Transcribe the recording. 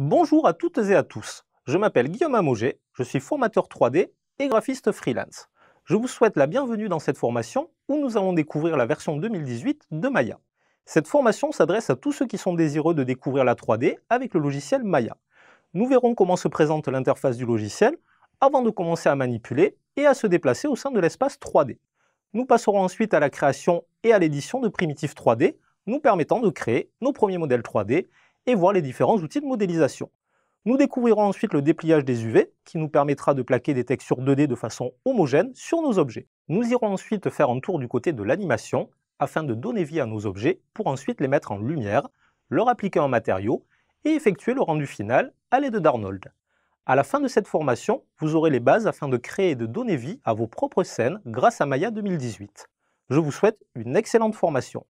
Bonjour à toutes et à tous, je m'appelle Guillaume Amogé, je suis formateur 3D et graphiste freelance. Je vous souhaite la bienvenue dans cette formation où nous allons découvrir la version 2018 de Maya. Cette formation s'adresse à tous ceux qui sont désireux de découvrir la 3D avec le logiciel Maya. Nous verrons comment se présente l'interface du logiciel avant de commencer à manipuler et à se déplacer au sein de l'espace 3D. Nous passerons ensuite à la création et à l'édition de primitives 3D, nous permettant de créer nos premiers modèles 3D et voir les différents outils de modélisation. Nous découvrirons ensuite le dépliage des UV, qui nous permettra de plaquer des textures 2D de façon homogène sur nos objets. Nous irons ensuite faire un tour du côté de l'animation, afin de donner vie à nos objets, pour ensuite les mettre en lumière, leur appliquer en matériau, et effectuer le rendu final à l'aide d'Arnold. À la fin de cette formation, vous aurez les bases afin de créer et de donner vie à vos propres scènes grâce à Maya 2018. Je vous souhaite une excellente formation.